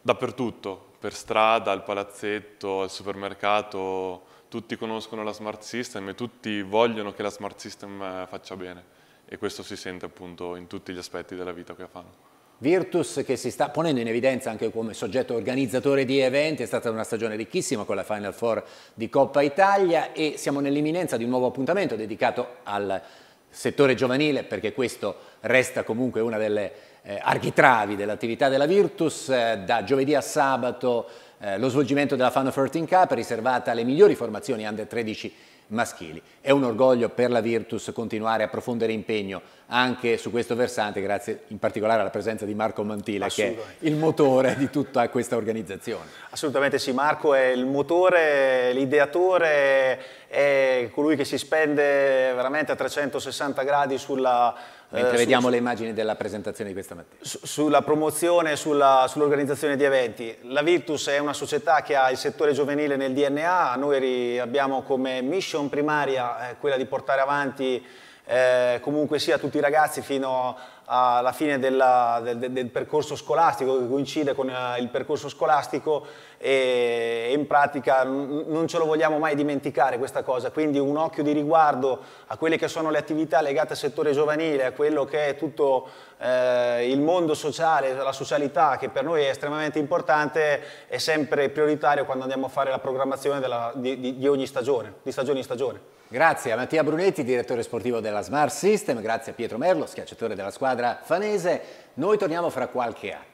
dappertutto, per strada, al palazzetto, al supermercato, tutti conoscono la smart system e tutti vogliono che la smart system eh, faccia bene e questo si sente appunto in tutti gli aspetti della vita che fanno. Virtus che si sta ponendo in evidenza anche come soggetto organizzatore di eventi, è stata una stagione ricchissima con la Final Four di Coppa Italia e siamo nell'imminenza di un nuovo appuntamento dedicato al settore giovanile perché questo resta comunque una delle eh, architravi dell'attività della Virtus, eh, da giovedì a sabato eh, lo svolgimento della Final Four Cup riservata alle migliori formazioni under 13 maschili. È un orgoglio per la Virtus continuare a profondere impegno anche su questo versante, grazie in particolare alla presenza di Marco Mantila, che è il motore di tutta questa organizzazione. Assolutamente sì, Marco è il motore, l'ideatore, è colui che si spende veramente a 360 gradi sulla Mentre eh, vediamo su, le immagini della presentazione di questa mattina. Su, sulla promozione e sull'organizzazione di eventi. La Virtus è una società che ha il settore giovanile nel DNA, noi ri, abbiamo come mission primaria eh, quella di portare avanti eh, comunque sia tutti i ragazzi fino a alla fine della, del, del, percorso scolastico, che coincide con eh, il percorso scolastico e, in pratica non ce lo vogliamo mai dimenticare questa cosa, quindi un occhio di riguardo a quelle che sono le attività legate al settore giovanile, a quello che è tutto eh, il mondo sociale, la socialità che per noi è estremamente importante, è sempre prioritario quando andiamo a fare la programmazione della, di, di, di ogni stagione, di stagione in stagione. Grazie a Mattia Brunetti, direttore sportivo della Smart System, grazie a Pietro Merlo, schiacciatore della squadra fanese. Noi torniamo fra qualche attimo.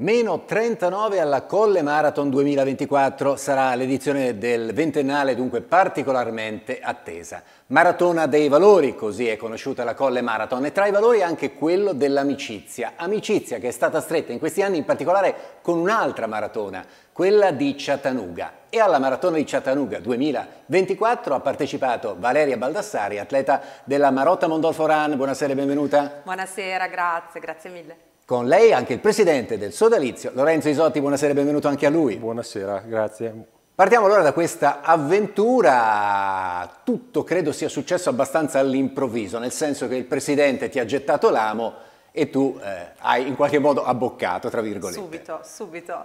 Meno 39 alla Colle Marathon 2024 sarà l'edizione del ventennale dunque particolarmente attesa. Maratona dei valori, così è conosciuta la Colle Marathon, e tra i valori anche quello dell'amicizia. Amicizia che è stata stretta in questi anni in particolare con un'altra maratona, quella di Chattanooga. E alla maratona di Chattanooga 2024 ha partecipato Valeria Baldassari, atleta della Marotta Mondolfo Run. Buonasera e benvenuta. Buonasera, grazie, grazie mille. Con lei anche il presidente del sodalizio, Lorenzo Isotti, buonasera e benvenuto anche a lui. Buonasera, grazie. Partiamo allora da questa avventura, tutto credo sia successo abbastanza all'improvviso, nel senso che il presidente ti ha gettato l'amo e tu eh, hai in qualche modo abboccato, tra virgolette. Subito, subito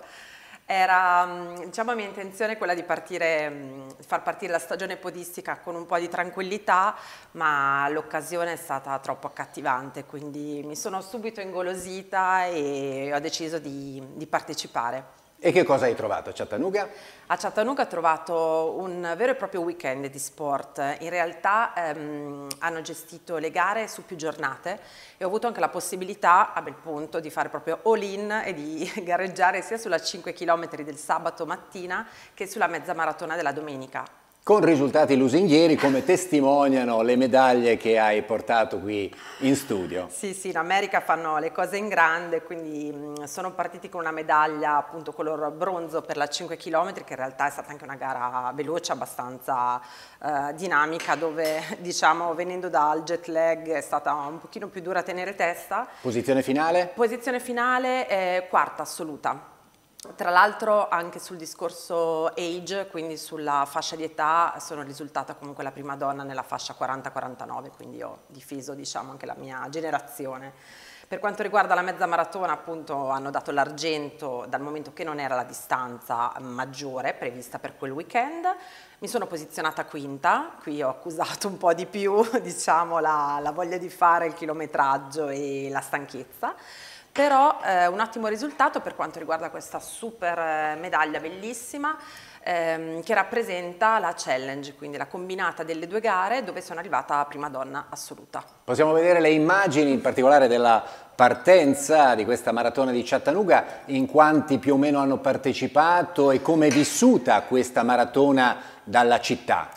era, mm, diciamo, mia intenzione quella di partire, mm, far partire la stagione podistica con un po' di tranquillità, ma l'occasione è stata troppo accattivante, quindi mi sono subito ingolosita e ho deciso di, di partecipare. E che cosa hai trovato a Chattanooga? A Chattanooga ho trovato un vero e proprio weekend di sport. In realtà ehm, hanno gestito le gare su più giornate e ho avuto anche la possibilità, a bel punto, di fare proprio all-in e di gareggiare sia sulla 5 km del sabato mattina che sulla mezza maratona della domenica con risultati lusinghieri come testimoniano le medaglie che hai portato qui in studio. Sì, sì, in America fanno le cose in grande, quindi sono partiti con una medaglia appunto color bronzo per la 5 km, che in realtà è stata anche una gara veloce, abbastanza eh, dinamica, dove diciamo venendo dal jet lag è stata un pochino più dura tenere testa. Posizione finale? Posizione finale, eh, quarta assoluta. Tra l'altro anche sul discorso age, quindi sulla fascia di età, sono risultata comunque la prima donna nella fascia 40-49, quindi ho difeso diciamo, anche la mia generazione. Per quanto riguarda la mezza maratona, appunto hanno dato l'argento dal momento che non era la distanza maggiore prevista per quel weekend. Mi sono posizionata quinta, qui ho accusato un po' di più diciamo, la, la voglia di fare il chilometraggio e la stanchezza però eh, un ottimo risultato per quanto riguarda questa super eh, medaglia bellissima ehm, che rappresenta la challenge, quindi la combinata delle due gare dove sono arrivata prima donna assoluta. Possiamo vedere le immagini in particolare della partenza di questa maratona di Chattanooga, in quanti più o meno hanno partecipato e come è vissuta questa maratona dalla città?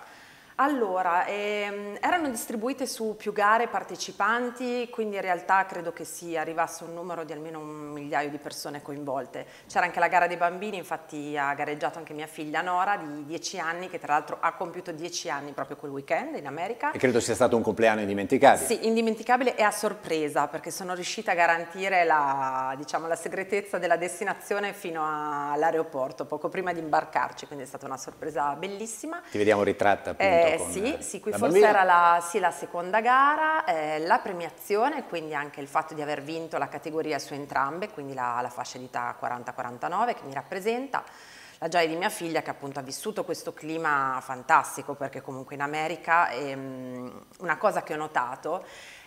Allora, ehm, erano distribuite su più gare partecipanti, quindi in realtà credo che si arrivasse un numero di almeno un migliaio di persone coinvolte. C'era anche la gara dei bambini, infatti ha gareggiato anche mia figlia Nora di 10 anni, che tra l'altro ha compiuto 10 anni proprio quel weekend in America. E credo sia stato un compleanno indimenticabile. Sì, indimenticabile e a sorpresa, perché sono riuscita a garantire la, diciamo, la segretezza della destinazione fino all'aeroporto, poco prima di imbarcarci, quindi è stata una sorpresa bellissima. Ti vediamo ritratta appunto. Eh, sì, sì qui forse bambina. era la, sì, la, seconda gara, eh, la premiazione, quindi anche il fatto di aver vinto la categoria su entrambe, quindi la, la fascia d'età 40-49 che mi rappresenta la gioia di mia figlia che appunto ha vissuto questo clima fantastico perché comunque in America ehm, una cosa che ho notato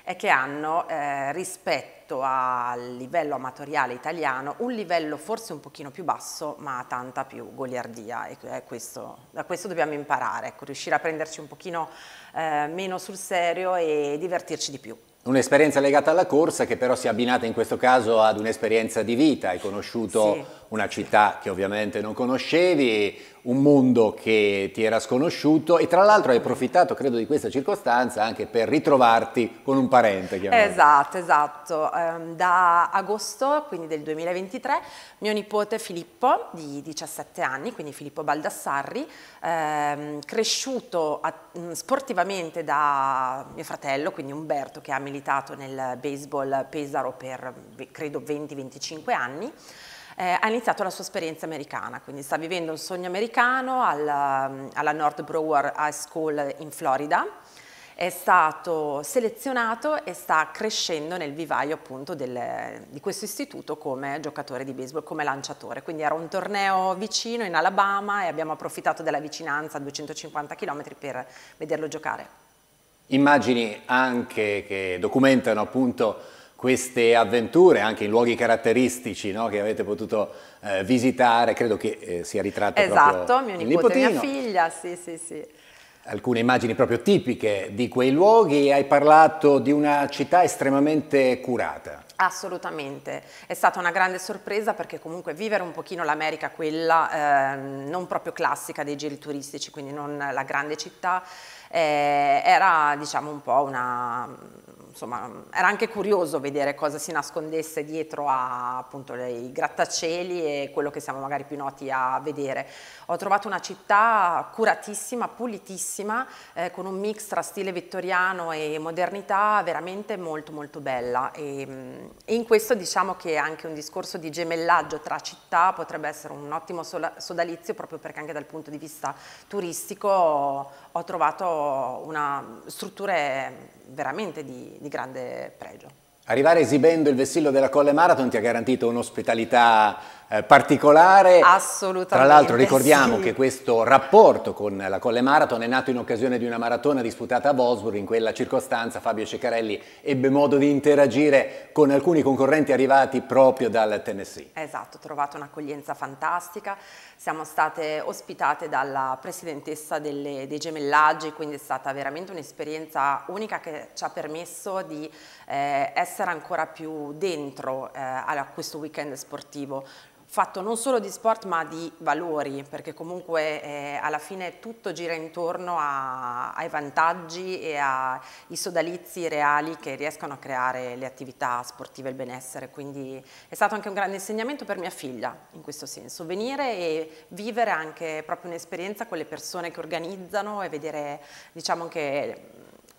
è che hanno eh, rispetto al livello amatoriale italiano un livello forse un pochino più basso ma tanta più goliardia e questo, da questo dobbiamo imparare, ecco, riuscire a prenderci un pochino eh, meno sul serio e divertirci di più. Un'esperienza legata alla corsa che però si è abbinata in questo caso ad un'esperienza di vita, hai conosciuto... Sì una città che ovviamente non conoscevi, un mondo che ti era sconosciuto e tra l'altro hai approfittato credo di questa circostanza anche per ritrovarti con un parente. Chiamato. Esatto, esatto. Ehm, da agosto quindi del 2023 mio nipote Filippo di 17 anni, quindi Filippo Baldassarri, ehm, cresciuto a, mm, sportivamente da mio fratello, quindi Umberto che ha militato nel baseball Pesaro per mm, credo 20-25 anni, eh, ha iniziato la sua esperienza americana, quindi sta vivendo un sogno americano alla, ehm, alla North Brewer High School in Florida è stato selezionato e sta crescendo nel vivaio appunto del, di questo istituto come giocatore di baseball, come lanciatore. Quindi era un torneo vicino in Alabama e abbiamo approfittato della vicinanza a 250 km per vederlo giocare. Immagini anche che documentano appunto queste avventure anche in luoghi caratteristici no, che avete potuto eh, visitare, credo che eh, sia ritratto esatto, mio nipote e mia figlia, sì sì sì. Alcune immagini proprio tipiche di quei luoghi, hai parlato di una città estremamente curata. Assolutamente, è stata una grande sorpresa perché comunque vivere un pochino l'America, quella eh, non proprio classica dei giri turistici, quindi non la grande città, eh, era diciamo un po' una insomma, era anche curioso vedere cosa si nascondesse dietro a appunto i grattacieli e quello che siamo magari più noti a vedere. Ho trovato una città curatissima, pulitissima, eh, con un mix tra stile vittoriano e modernità veramente molto molto bella e, e mm, in questo diciamo che anche un discorso di gemellaggio tra città potrebbe essere un ottimo sodalizio proprio perché anche dal punto di vista turistico ho trovato una, strutture veramente di, di grande pregio. Arrivare esibendo il vessillo della Colle Marathon ti ha garantito un'ospitalità eh, particolare. Assolutamente. Tra l'altro ricordiamo sì. che questo rapporto con la Colle Marathon è nato in occasione di una maratona disputata a Wolfsburg, in quella circostanza Fabio Ceccarelli ebbe modo di interagire con alcuni concorrenti arrivati proprio dal Tennessee. Esatto, ho trovato un'accoglienza fantastica, siamo state ospitate dalla presidentessa delle, dei gemellaggi, quindi è stata veramente un'esperienza unica che ci ha permesso di eh, essere ancora più dentro eh, a questo weekend sportivo fatto non solo di sport ma di valori, perché comunque eh, alla fine tutto gira intorno a, ai vantaggi e ai sodalizi reali che riescono a creare le attività sportive e il benessere, quindi è stato anche un grande insegnamento per mia figlia in questo senso, venire e vivere anche proprio un'esperienza con le persone che organizzano e vedere diciamo anche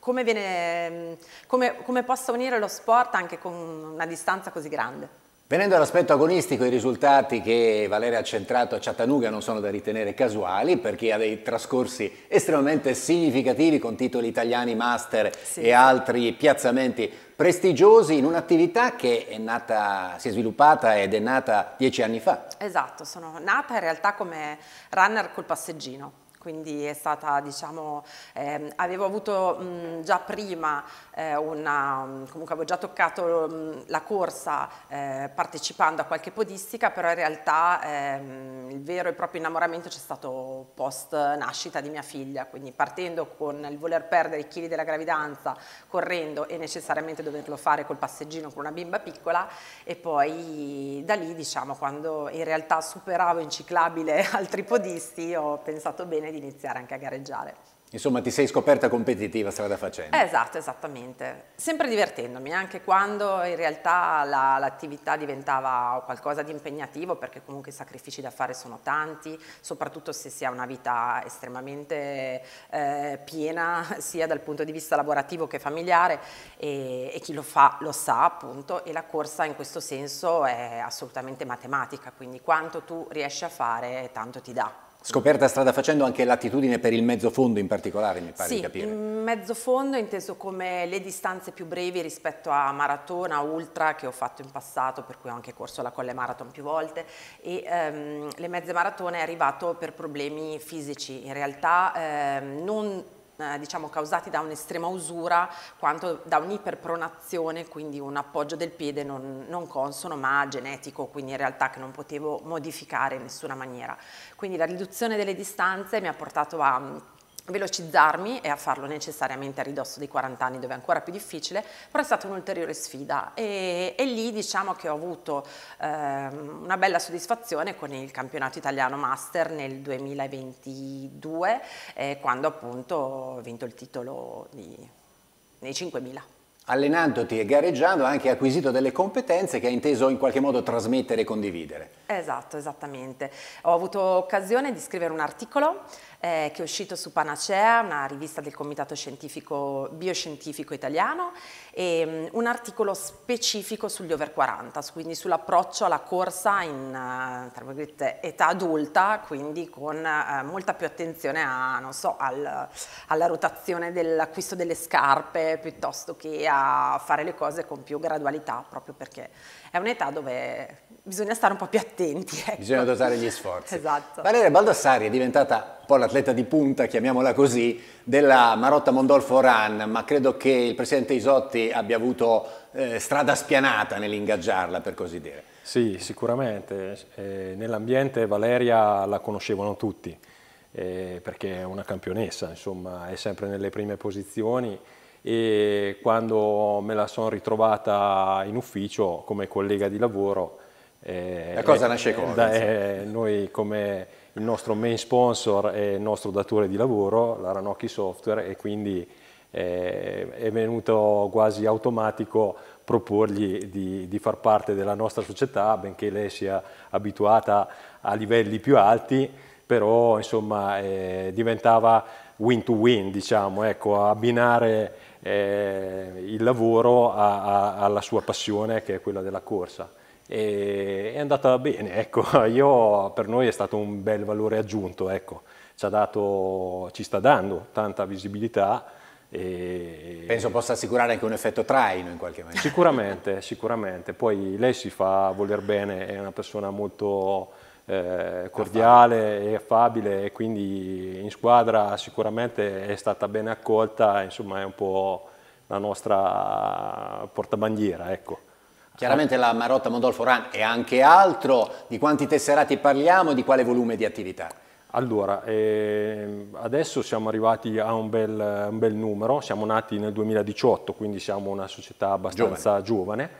come, viene, come, come possa unire lo sport anche con una distanza così grande. Venendo all'aspetto agonistico, i risultati che Valeria ha centrato a Chattanooga non sono da ritenere casuali perché ha dei trascorsi estremamente significativi con titoli italiani, master sì. e altri piazzamenti prestigiosi in un'attività che è nata, si è sviluppata ed è nata dieci anni fa. Esatto, sono nata in realtà come runner col passeggino quindi è stata, diciamo, ehm, avevo avuto mh, già prima eh, una, comunque avevo già toccato mh, la corsa eh, partecipando a qualche podistica, però in realtà ehm, il vero e proprio innamoramento c'è stato post nascita di mia figlia, quindi partendo con il voler perdere i chili della gravidanza, correndo e necessariamente doverlo fare col passeggino con una bimba piccola e poi da lì, diciamo, quando in realtà superavo in ciclabile altri podisti, ho pensato bene di iniziare anche a gareggiare. Insomma, ti sei scoperta competitiva strada facendo. Esatto, esattamente. Sempre divertendomi, anche quando in realtà la, l'attività diventava qualcosa di impegnativo, perché comunque i sacrifici da fare sono tanti, soprattutto se si ha una vita estremamente eh, piena, sia dal punto di vista lavorativo che familiare, e, e, chi lo fa lo sa appunto, e la corsa in questo senso è assolutamente matematica, quindi quanto tu riesci a fare, tanto ti dà. Scoperta strada facendo anche l'attitudine per il mezzo fondo in particolare, mi pare sì, di capire. Sì, mezzo fondo inteso come le distanze più brevi rispetto a maratona, ultra che ho fatto in passato, per cui ho anche corso la Colle Marathon più volte, e ehm, le mezze maratone è arrivato per problemi fisici. In realtà ehm, non eh, diciamo causati da un'estrema usura quanto da un'iperpronazione, quindi un appoggio del piede non, non, consono ma genetico, quindi in realtà che non potevo modificare in nessuna maniera. Quindi la riduzione delle distanze mi ha portato a velocizzarmi e a farlo necessariamente a ridosso dei 40 anni dove è ancora più difficile, però è stata un'ulteriore sfida e, e, lì diciamo che ho avuto ehm, una bella soddisfazione con il campionato italiano master nel 2022 eh, quando appunto ho vinto il titolo di, nei 5.000 allenandoti e gareggiando hai anche acquisito delle competenze che hai inteso in qualche modo trasmettere e condividere. Esatto, esattamente. Ho avuto occasione di scrivere un articolo eh, che è uscito su Panacea, una rivista del Comitato Scientifico, Bioscientifico Italiano, e um, un articolo specifico sugli over 40, quindi sull'approccio alla corsa in uh, età adulta, quindi con uh, molta più attenzione a, so, al, alla rotazione dell'acquisto delle scarpe piuttosto che a fare le cose con più gradualità, proprio perché è un'età dove bisogna stare un po' più attenti. Ecco. Bisogna dosare gli sforzi. esatto. Valeria Baldassari è diventata un po' l'atleta di punta, chiamiamola così, della Marotta Mondolfo Run, ma credo che il presidente Isotti abbia avuto eh, strada spianata nell'ingaggiarla, per così dire. Sì, sicuramente. Eh, Nell'ambiente Valeria la conoscevano tutti, eh, perché è una campionessa, insomma, è sempre nelle prime posizioni e quando me la sono ritrovata in ufficio come collega di lavoro eh, La cosa eh, nasce cosa? Eh, noi come il nostro main sponsor e il nostro datore di lavoro, la Ranocchi Software, e quindi eh, è venuto quasi automatico proporgli di, di, far parte della nostra società, benché lei sia abituata a livelli più alti, però insomma eh, diventava win to win, diciamo, ecco, abbinare eh, il lavoro a, a, alla sua passione che è quella della corsa e è andata bene, ecco, Io, per noi è stato un bel valore aggiunto, ecco. ci, dato, ci, sta dando tanta visibilità. E... Penso possa assicurare anche un effetto traino in qualche maniera. Sicuramente, sicuramente, poi lei si fa voler bene, è una persona molto eh, cordiale e affabile e quindi in squadra sicuramente è stata ben accolta, insomma è un po' la nostra portabandiera. Ecco. Chiaramente la Marotta Mondolfo Ran è anche altro, di quanti tesserati parliamo, e di quale volume di attività? Allora, eh, adesso siamo arrivati a un bel, un bel, numero, siamo nati nel 2018, quindi siamo una società abbastanza giovane, giovane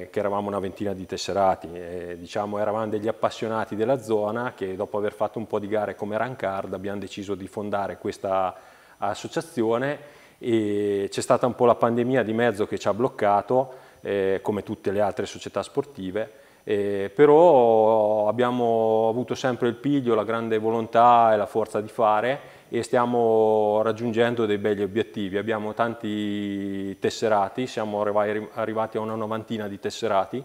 eh, che eravamo una ventina di tesserati, eh, diciamo eravamo degli appassionati della zona che dopo aver fatto un po' di gare come Rancard abbiamo deciso di fondare questa associazione e c'è stata un po' la pandemia di mezzo che ci ha bloccato, eh, come tutte le altre società sportive, eh, però abbiamo avuto sempre il piglio, la grande volontà e la forza di fare e stiamo raggiungendo dei belli obiettivi. Abbiamo tanti tesserati, siamo arrivati a una novantina di tesserati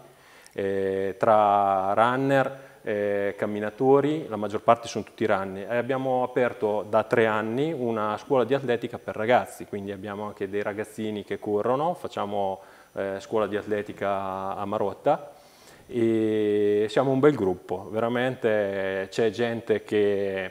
eh, tra runner, eh, camminatori, la maggior parte sono tutti runner. E abbiamo aperto da tre anni una scuola di atletica per ragazzi, quindi abbiamo anche dei ragazzini che corrono, facciamo eh, scuola di atletica a Marotta. E siamo un bel gruppo, veramente c'è gente che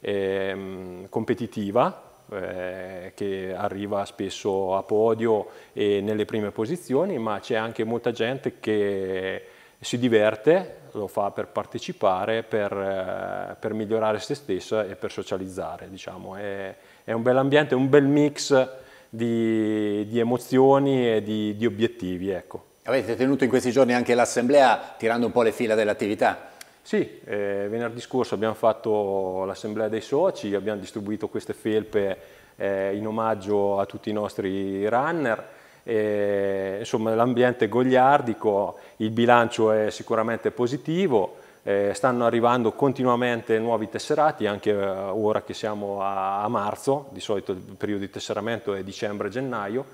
è mm, competitiva, eh, che arriva spesso a podio e nelle prime posizioni, ma c'è anche molta gente che si diverte, lo fa per partecipare, per, eh, per migliorare se stessa e per socializzare. Diciamo. È, è un bel ambiente, un bel mix di, di emozioni e di, di obiettivi. Ecco. Avete tenuto in questi giorni anche l'assemblea tirando un po' le fila dell'attività? Sì, eh, venerdì scorso abbiamo fatto l'assemblea dei soci, abbiamo distribuito queste felpe eh, in omaggio a tutti i nostri runner. E, insomma l'ambiente gogliardico, il bilancio è sicuramente positivo, eh, stanno arrivando continuamente nuovi tesserati, anche eh, ora che siamo a, a, marzo, di solito il periodo di tesseramento è dicembre-gennaio,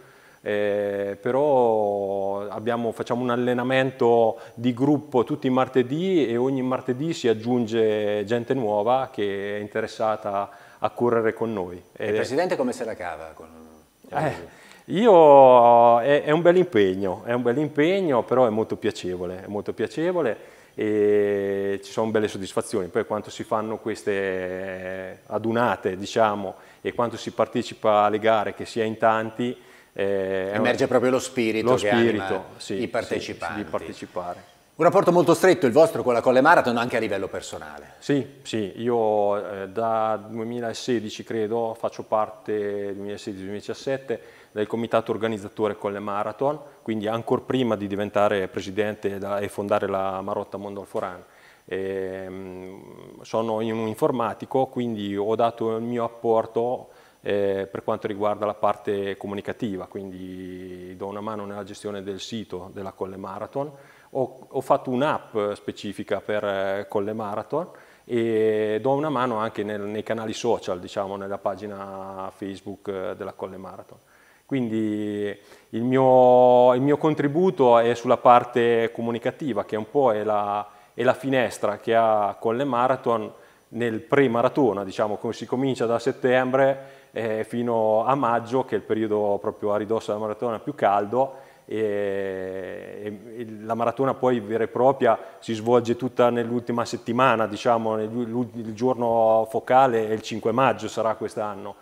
eh, però abbiamo, facciamo un allenamento di gruppo tutti i martedì e ogni martedì si aggiunge gente nuova che è interessata a correre con noi. E il eh, Presidente come se la cava? Con... Con eh, io, è, eh, è, un bel impegno, è un bel impegno, però è molto piacevole, è molto piacevole e ci sono belle soddisfazioni. Poi quando si fanno queste eh, adunate, diciamo, e quando si partecipa alle gare, che si è in tanti, eh, Emerge proprio lo spirito, lo spirito sì, i partecipanti. Sì, di partecipare. Un rapporto molto stretto il vostro con la Colle Marathon anche a livello personale. Sì, sì, io eh, da 2016 credo faccio parte 2016-2017 del comitato organizzatore Colle Marathon, quindi ancora prima di diventare presidente da, e fondare la Marotta Mondolforana. Ehm, sono in un informatico, quindi ho dato il mio apporto eh, per quanto riguarda la parte comunicativa, quindi do una mano nella gestione del sito della Colle Marathon ho, ho fatto un'app specifica per, eh, con le marathon e do una mano anche nel, nei canali social, diciamo, nella pagina Facebook eh, della Colle Marathon. Quindi il mio, il mio, contributo è sulla parte comunicativa, che un po' è la, è la finestra che ha Colle Marathon nel pre-maratona, diciamo, come si comincia da settembre eh, fino a maggio, che è il periodo proprio a ridosso della maratona più caldo, e, e la maratona poi vera e propria si svolge tutta nell'ultima settimana, diciamo, il giorno focale è il 5 maggio sarà quest'anno.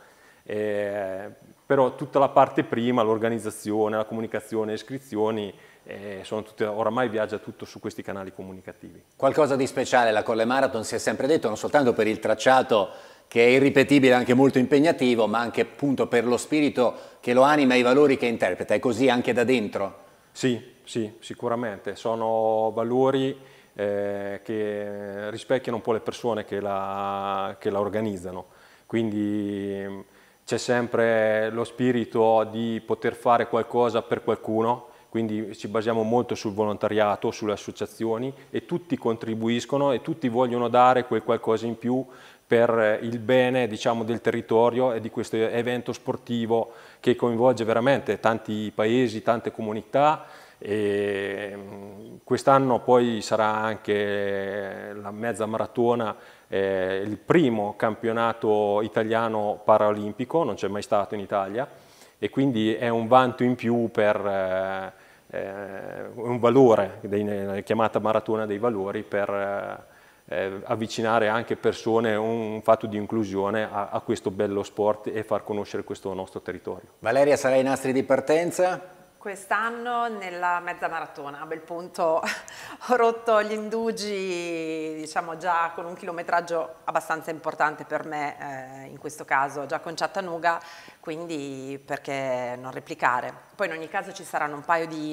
Eh, però tutta la parte prima, l'organizzazione, la comunicazione, le iscrizioni, eh, tutte, oramai viaggia tutto su questi canali comunicativi. Qualcosa di speciale la Colle Marathon si è sempre detto, non soltanto per il tracciato che è irripetibile, anche molto impegnativo, ma anche appunto per lo spirito che lo anima e i valori che interpreta. È così anche da dentro? Sì, sì, sicuramente. Sono valori eh, che rispecchiano un po' le persone che la, che la organizzano. Quindi mm, c'è sempre lo spirito di poter fare qualcosa per qualcuno, quindi ci basiamo molto sul volontariato, sulle associazioni e tutti contribuiscono e tutti vogliono dare quel qualcosa in più per eh, il bene diciamo, del territorio e di questo evento sportivo che coinvolge veramente tanti paesi, tante comunità mm, quest'anno poi sarà anche la mezza maratona eh, il primo campionato italiano paralimpico, non c'è mai stato in Italia e quindi è un vanto in più per eh, eh, un valore, dei, chiamata maratona dei valori, per eh, eh, avvicinare anche persone, un, fatto di inclusione a, a questo bello sport e far conoscere questo nostro territorio. Valeria, sarà i nastri di partenza? Quest'anno nella mezza maratona, a bel punto ho rotto gli indugi diciamo già con un chilometraggio abbastanza importante per me eh, in questo caso, già con Chattanooga, quindi perché non replicare. Poi in ogni caso ci saranno un paio di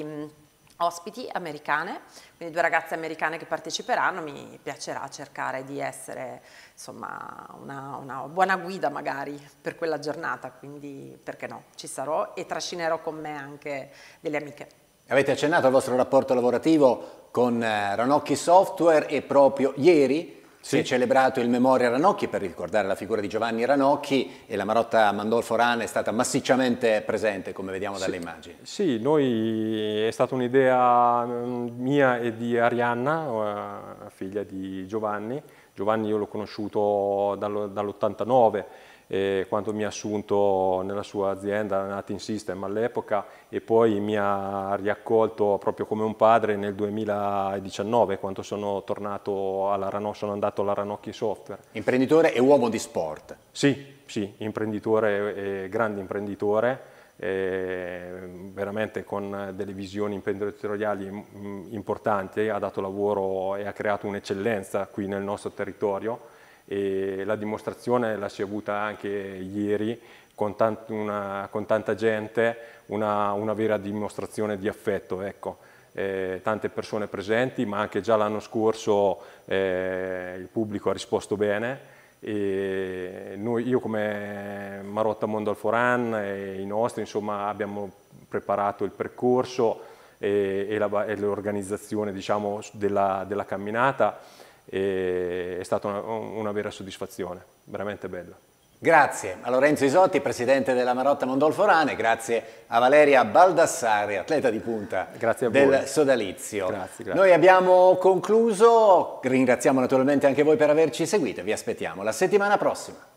ospiti americane, quindi due ragazze americane che parteciperanno, mi piacerà cercare di essere insomma, una, una, buona guida magari per quella giornata, quindi perché no, ci sarò e trascinerò con me anche delle amiche. Avete accennato al vostro rapporto lavorativo con eh, Ranocchi Software e proprio ieri si è celebrato il Memoria Ranocchi per ricordare la figura di Giovanni Ranocchi e la Marotta Mandolfo Rana è stata massicciamente presente, come vediamo dalle sì, immagini. Sì, noi, è stata un'idea mm, mia e di Arianna, eh, figlia di Giovanni, Giovanni io l'ho conosciuto dall'89 eh, quando mi ha assunto nella sua azienda Natin System all'epoca e poi mi ha riaccolto proprio come un padre nel 2019 quando sono tornato alla Ranocchi, sono andato alla Ranocchi Software. Imprenditore e uomo di sport. Sì, sì, imprenditore e grande imprenditore Ehm, veramente con delle visioni imprenditoriali mm, importanti, ha dato lavoro e ha creato un'eccellenza qui nel nostro territorio e la dimostrazione la si è avuta anche ieri con, tant una, con tanta gente, una, una, vera dimostrazione di affetto. Ecco. Eh, tante persone presenti, ma anche già l'anno scorso eh, il pubblico ha risposto bene e noi, io come Marotta Mondo al Foran e i nostri insomma, abbiamo preparato il percorso e, e l'organizzazione diciamo, della, della, camminata è stata una, una vera soddisfazione, veramente bella. Grazie a Lorenzo Isotti, presidente della Marotta Mondolfo Rane, grazie a Valeria Baldassari, atleta di punta del Sodalizio. Grazie, grazie. Noi abbiamo concluso, ringraziamo naturalmente anche voi per averci seguito, e vi aspettiamo la settimana prossima.